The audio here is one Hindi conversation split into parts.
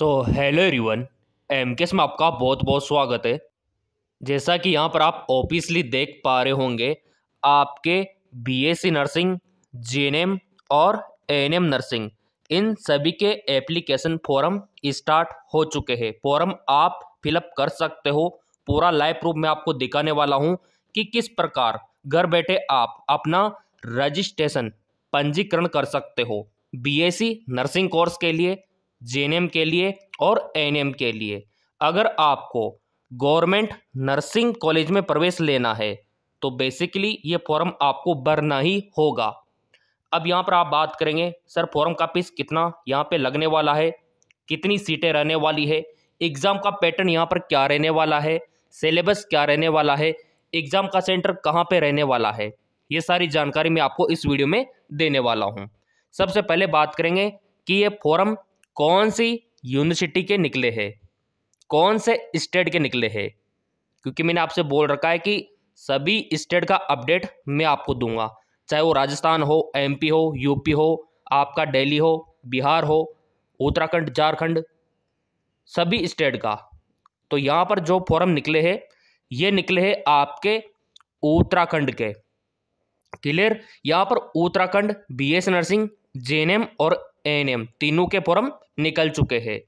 सो हेलो एवरीवन एम केस में आपका बहुत बहुत स्वागत है जैसा कि यहाँ पर आप ऑफिसली देख पा रहे होंगे आपके बीएससी नर्सिंग जीएनएम और एएनएम नर्सिंग इन सभी के एप्लीकेशन फॉरम स्टार्ट हो चुके हैं फॉरम आप फिलअप कर सकते हो पूरा लाइव प्रूफ मैं आपको दिखाने वाला हूँ कि किस प्रकार घर बैठे आप अपना रजिस्ट्रेशन पंजीकरण कर सकते हो बीएससी नर्सिंग कोर्स के लिए जे के लिए और एन के लिए अगर आपको गवर्नमेंट नर्सिंग कॉलेज में प्रवेश लेना है तो बेसिकली ये फॉर्म आपको भरना ही होगा अब यहाँ पर आप बात करेंगे सर फॉर्म का फीस कितना यहाँ पे लगने वाला है कितनी सीटें रहने वाली है एग्ज़ाम का पैटर्न यहाँ पर क्या रहने वाला है सिलेबस क्या रहने वाला है एग्ज़ाम का सेंटर कहाँ पे रहने वाला है ये सारी जानकारी मैं आपको इस वीडियो में देने वाला हूँ सबसे पहले बात करेंगे कि ये फॉर्म कौन सी यूनिवर्सिटी के निकले हैं कौन से स्टेट के निकले हैं क्योंकि मैंने आपसे बोल रखा है कि सभी स्टेट का अपडेट मैं आपको दूंगा चाहे वो राजस्थान हो एमपी हो यूपी हो आपका दिल्ली हो बिहार हो उत्तराखंड झारखंड सभी स्टेट का तो यहाँ पर जो फॉर्म निकले हैं ये निकले हैं आपके उत्तराखंड के क्लियर यहाँ पर उत्तराखंड बीएस नर्सिंग जेएनएम और एन तीनों के फॉर्म निकल चुके हैं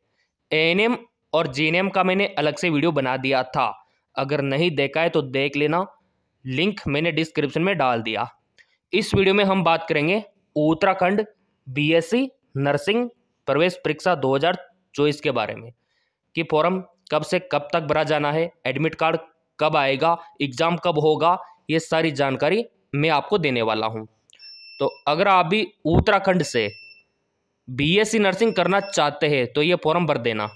एन और जी का मैंने अलग से वीडियो बना दिया था अगर नहीं देखा है तो देख लेना लिंक मैंने डिस्क्रिप्शन में डाल दिया इस वीडियो में हम बात करेंगे उत्तराखंड बीएससी नर्सिंग प्रवेश परीक्षा 2024 के बारे में कि फॉर्म कब से कब तक भरा जाना है एडमिट कार्ड कब आएगा एग्ज़ाम कब होगा ये सारी जानकारी मैं आपको देने वाला हूँ तो अगर आप भी उत्तराखंड से बीएससी नर्सिंग करना चाहते हैं तो ये फॉर्म भर देना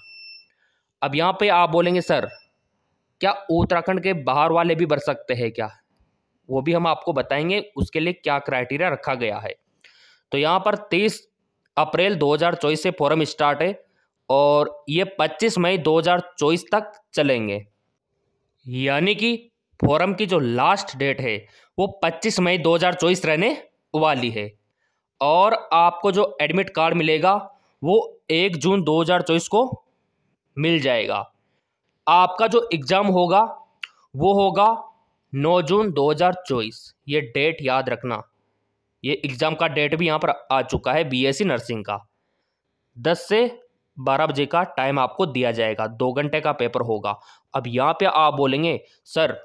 अब यहाँ पे आप बोलेंगे सर क्या उत्तराखंड के बाहर वाले भी भर सकते हैं क्या वो भी हम आपको बताएंगे उसके लिए क्या क्राइटेरिया रखा गया है तो यहाँ पर तेईस अप्रैल 2024 से फॉरम स्टार्ट है और ये 25 मई 2024 तक चलेंगे यानी कि फॉरम की जो लास्ट डेट है वो 25 मई 2024 रहने वाली है और आपको जो एडमिट कार्ड मिलेगा वो एक जून 2024 को मिल जाएगा आपका जो एग्ज़ाम होगा वो होगा 9 जून 2024 ये डेट याद रखना ये एग्ज़ाम का डेट भी यहाँ पर आ चुका है बीएससी नर्सिंग e का 10 से 12 बजे का टाइम आपको दिया जाएगा दो घंटे का पेपर होगा अब यहाँ पे आप बोलेंगे सर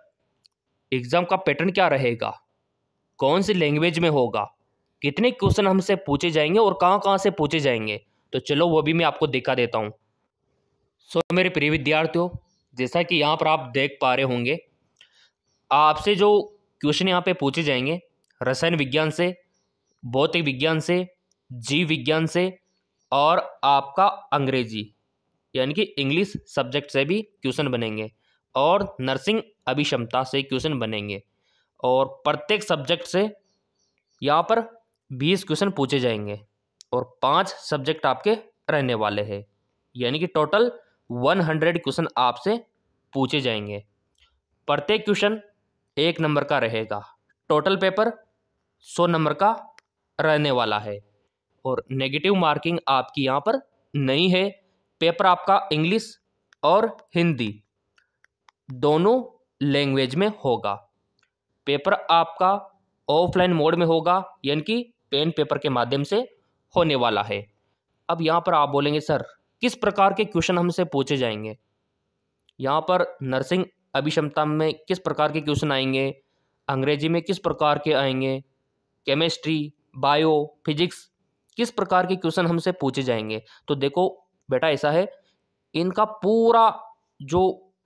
एग्ज़ाम का पैटर्न क्या रहेगा कौन सी लैंग्वेज में होगा कितने क्वेश्चन हमसे पूछे जाएंगे और कहाँ कहाँ से पूछे जाएंगे तो चलो वो भी मैं आपको दिखा देता हूँ सो so, मेरे प्रिय विद्यार्थियों जैसा कि यहाँ पर आप देख पा रहे होंगे आपसे जो क्वेश्चन यहाँ पे पूछे जाएंगे रसायन विज्ञान से भौतिक विज्ञान से जीव विज्ञान से और आपका अंग्रेजी यानी कि इंग्लिश सब्जेक्ट से भी क्वेश्चन बनेंगे और नर्सिंग अभिक्षमता से क्वेश्चन बनेंगे और प्रत्येक सब्जेक्ट से यहाँ पर बीस क्वेश्चन पूछे जाएंगे और पाँच सब्जेक्ट आपके रहने वाले हैं यानी कि टोटल वन हंड्रेड क्वेश्चन आपसे पूछे जाएंगे प्रत्येक क्वेश्चन एक नंबर का रहेगा टोटल पेपर सौ नंबर का रहने वाला है और नेगेटिव मार्किंग आपकी यहाँ पर नहीं है पेपर आपका इंग्लिश और हिंदी दोनों लैंग्वेज में होगा पेपर आपका ऑफलाइन मोड में होगा यानी कि पेन पेपर के माध्यम से होने वाला है अब यहाँ पर आप बोलेंगे सर किस प्रकार के क्वेश्चन हमसे पूछे जाएंगे यहाँ पर नर्सिंग अभिक्षमता में किस प्रकार के क्वेश्चन आएंगे अंग्रेजी में किस प्रकार के आएंगे केमिस्ट्री बायो फिजिक्स किस प्रकार के क्वेश्चन हमसे पूछे जाएंगे तो देखो बेटा ऐसा है इनका पूरा जो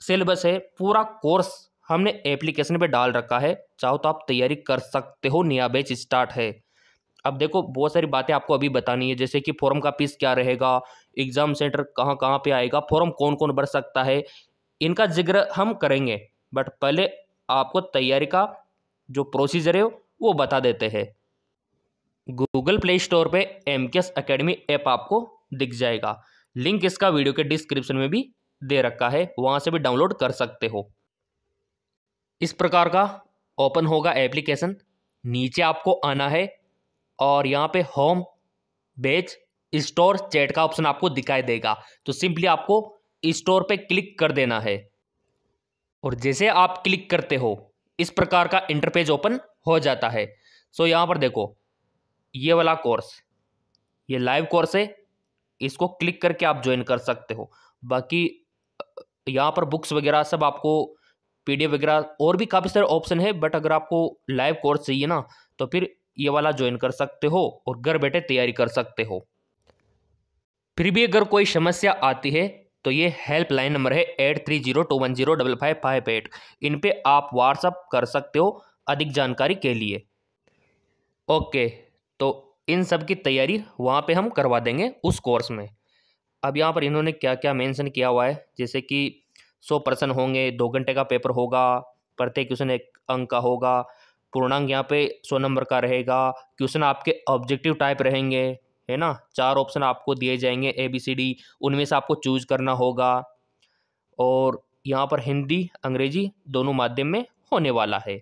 सिलेबस है पूरा कोर्स हमने एप्लीकेशन पे डाल रखा है चाहो तो आप तैयारी कर सकते हो नया बैच स्टार्ट है अब देखो बहुत सारी बातें आपको अभी बतानी है जैसे कि फॉर्म का पीस क्या रहेगा एग्ज़ाम सेंटर कहाँ कहाँ पे आएगा फॉर्म कौन कौन भर सकता है इनका जिक्र हम करेंगे बट पहले आपको तैयारी का जो प्रोसीजर है वो बता देते हैं गूगल प्ले स्टोर पे M K S academy app आपको दिख जाएगा लिंक इसका वीडियो के डिस्क्रिप्शन में भी दे रखा है वहाँ से भी डाउनलोड कर सकते हो इस प्रकार का ओपन होगा एप्लीकेशन नीचे आपको आना है और यहाँ पे होम बेच स्टोर चैट का ऑप्शन आपको दिखाई देगा तो सिंपली आपको स्टोर पे क्लिक कर देना है और जैसे आप क्लिक करते हो इस प्रकार का इंटरपेज ओपन हो जाता है सो यहाँ पर देखो ये वाला कोर्स ये लाइव कोर्स है इसको क्लिक करके आप ज्वाइन कर सकते हो बाकी यहाँ पर बुक्स वगैरह सब आपको पीडीएफ वगैरह और भी काफ़ी सारे ऑप्शन है बट अगर आपको लाइव कोर्स चाहिए ना तो फिर ये वाला ज्वाइन कर सकते हो और घर बैठे तैयारी कर सकते हो फिर भी अगर कोई समस्या आती है तो ये हेल्पलाइन नंबर है eight three zero two one zero double five five eight इन पर आप व्हाट्सअप कर सकते हो अधिक जानकारी के लिए ओके तो इन सब की तैयारी वहाँ पे हम करवा देंगे उस कोर्स में अब यहाँ पर इन्होंने क्या क्या मेंशन किया हुआ है जैसे कि सौ पर्सन होंगे दो घंटे का पेपर होगा प्रत्येक क्वेश्चन एक अंक का होगा पूर्णांक यहाँ पे सौ नंबर का रहेगा क्वेश्चन आपके ऑब्जेक्टिव टाइप रहेंगे है ना चार ऑप्शन आपको दिए जाएंगे ए बी सी डी उनमें से आपको चूज करना होगा और यहाँ पर हिंदी अंग्रेजी दोनों माध्यम में होने वाला है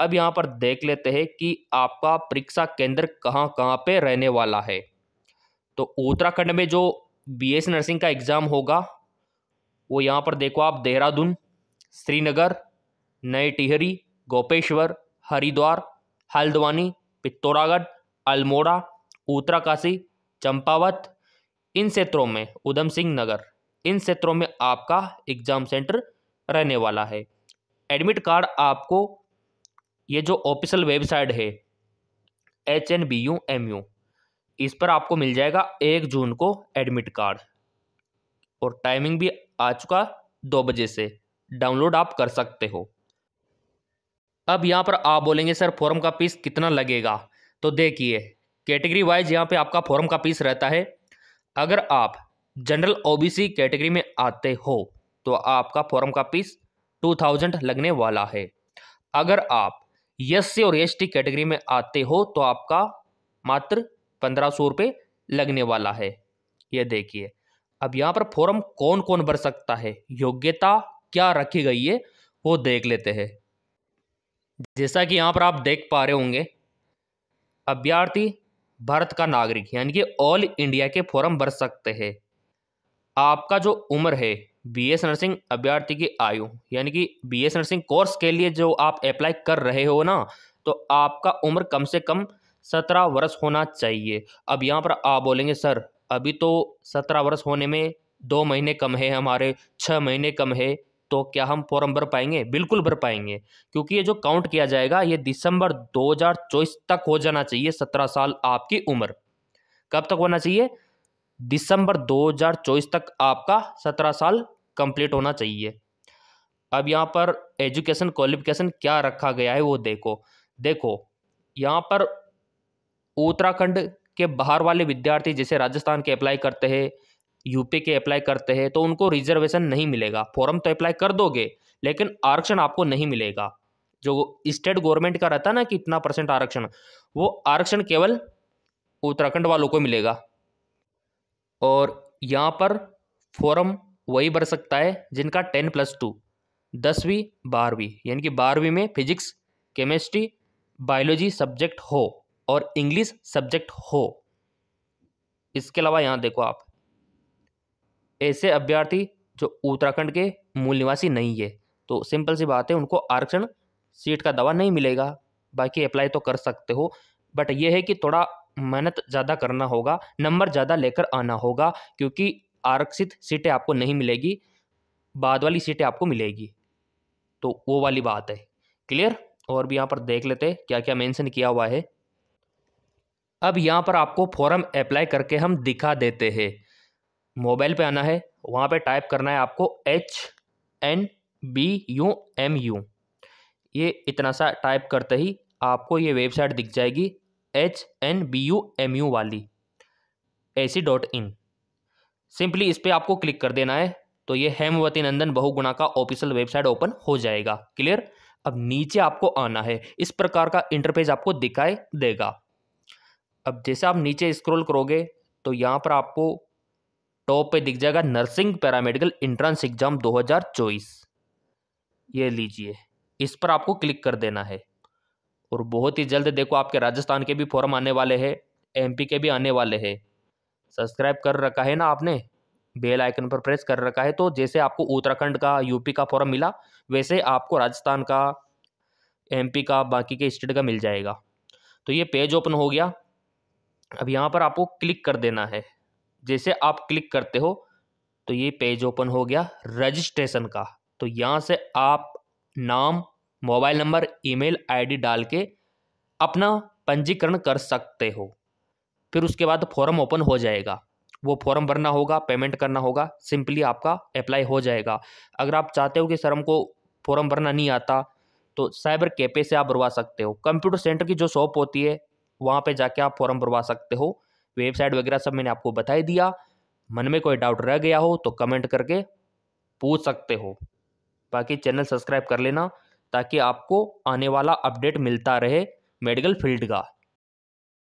अब यहाँ पर देख लेते हैं कि आपका परीक्षा केंद्र कहाँ कहाँ पे रहने वाला है तो उत्तराखंड में जो बीएस नर्सिंग का एग्ज़ाम होगा वो यहाँ पर देखो आप देहरादून श्रीनगर नए टिहरी गोपेश्वर हरिद्वार हल्द्वानी पित्तौरागढ़ अल्मोड़ा उत्तराकाशी चंपावत इन क्षेत्रों में उधम सिंह नगर इन क्षेत्रों में आपका एग्ज़ाम सेंटर रहने वाला है एडमिट कार्ड आपको ये जो ऑफिशियल वेबसाइट है H N B U M U इस पर आपको मिल जाएगा एक जून को एडमिट कार्ड और टाइमिंग भी आ चुका दो बजे से डाउनलोड आप कर सकते हो अब यहाँ पर आप बोलेंगे सर फॉर्म का पीस कितना लगेगा तो देखिए कैटेगरी वाइज यहाँ पे आपका फॉर्म का पीस रहता है अगर आप जनरल ओबीसी कैटेगरी में आते हो तो आपका फॉर्म का पीस टू थाउजेंड लगने वाला है अगर आप एस सी और एस टी कैटेगरी में आते हो तो आपका मात्र पंद्रह सौ रुपये लगने वाला है ये देखिए अब यहाँ पर फॉर्म कौन कौन भर सकता है योग्यता क्या रखी गई है वो देख लेते हैं जैसा कि यहाँ पर आप देख पा रहे होंगे अभ्यर्थी भारत का नागरिक यानी कि ऑल इंडिया के फॉर्म भर सकते हैं आपका जो उम्र है बी एस नर्सिंग अभ्यर्थी की आयु यानी कि बी एस नर्सिंग कोर्स के लिए जो आप अप्लाई कर रहे हो ना तो आपका उम्र कम से कम सत्रह वर्ष होना चाहिए अब यहाँ पर आप बोलेंगे सर अभी तो सत्रह वर्ष होने में दो महीने कम है हमारे छः महीने कम है तो क्या हम फॉर्म भर पाएंगे बिल्कुल भर पाएंगे क्योंकि ये जो काउंट किया जाएगा ये दिसंबर 2024 तक हो जाना चाहिए 17 साल आपकी उम्र कब तक होना चाहिए दिसंबर 2024 तक आपका 17 साल कंप्लीट होना चाहिए अब यहाँ पर एजुकेशन क्वालिफिकेशन क्या रखा गया है वो देखो देखो यहाँ पर उत्तराखंड के बाहर वाले विद्यार्थी जैसे राजस्थान के अप्लाई करते हैं यूपी के अप्लाई करते हैं तो उनको रिजर्वेशन नहीं मिलेगा फॉर्म तो अप्लाई कर दोगे लेकिन आरक्षण आपको नहीं मिलेगा जो स्टेट गवर्नमेंट का रहता है ना कि इतना परसेंट आरक्षण वो आरक्षण केवल उत्तराखंड वालों को मिलेगा और यहाँ पर फॉर्म वही भर सकता है जिनका टेन प्लस टू दसवीं बारहवीं यानी कि बारहवीं में फिजिक्स केमिस्ट्री बायोलॉजी सब्जेक्ट हो और इंग्लिश सब्जेक्ट हो इसके अलावा यहाँ देखो आप ऐसे अभ्यर्थी जो उत्तराखंड के मूल निवासी नहीं है तो सिंपल सी बात है उनको आरक्षण सीट का दवा नहीं मिलेगा बाकी अप्लाई तो कर सकते हो बट ये है कि थोड़ा मेहनत ज़्यादा करना होगा नंबर ज़्यादा लेकर आना होगा क्योंकि आरक्षित सीटें आपको नहीं मिलेगी बाद वाली सीटें आपको मिलेगी तो वो वाली बात है क्लियर और भी यहाँ पर देख लेते क्या क्या मेंशन किया हुआ है अब यहाँ पर आपको फॉर्म अप्लाई करके हम दिखा देते हैं मोबाइल पे आना है वहाँ पे टाइप करना है आपको H N B U M U ये इतना सा टाइप करते ही आपको ये वेबसाइट दिख जाएगी H N B U M U वाली ए सी डॉट इन सिंपली इस पर आपको क्लिक कर देना है तो ये हेमवती नंदन बहुगुणा का ऑफिशियल वेबसाइट ओपन हो जाएगा क्लियर अब नीचे आपको आना है इस प्रकार का इंटरफेस आपको दिखाई देगा अब जैसे आप नीचे स्क्रॉल करोगे तो यहाँ पर आपको टॉप पे दिख जाएगा नर्सिंग पैरामेडिकल इंट्रेंस एग्जाम 2024 ये लीजिए इस पर आपको क्लिक कर देना है और बहुत ही जल्द देखो आपके राजस्थान के भी फॉर्म आने वाले हैं एमपी के भी आने वाले हैं सब्सक्राइब कर रखा है ना आपने बेल आइकन पर प्रेस कर रखा है तो जैसे आपको उत्तराखंड का यूपी का फॉर्म मिला वैसे आपको राजस्थान का एमपी का बाकी के स्टेट का मिल जाएगा तो ये पेज ओपन हो गया अब यहाँ पर आपको क्लिक कर देना है जैसे आप क्लिक करते हो तो ये पेज ओपन हो गया रजिस्ट्रेशन का तो यहाँ से आप नाम मोबाइल नंबर ईमेल आईडी डाल के अपना पंजीकरण कर सकते हो फिर उसके बाद फॉर्म ओपन हो जाएगा वो फॉर्म भरना होगा पेमेंट करना होगा सिंपली आपका अप्लाई हो जाएगा अगर आप चाहते हो कि सर हमको फॉर्म भरना नहीं आता तो साइबर कैफे से आप भरवा सकते हो कंप्यूटर सेंटर की जो शॉप होती है वहाँ पे जाके आप फॉर्म भरवा सकते हो वेबसाइट वगैरह सब मैंने आपको बता ही दिया मन में कोई डाउट रह गया हो तो कमेंट करके पूछ सकते हो बाकी चैनल सब्सक्राइब कर लेना ताकि आपको आने वाला अपडेट मिलता रहे मेडिकल फील्ड का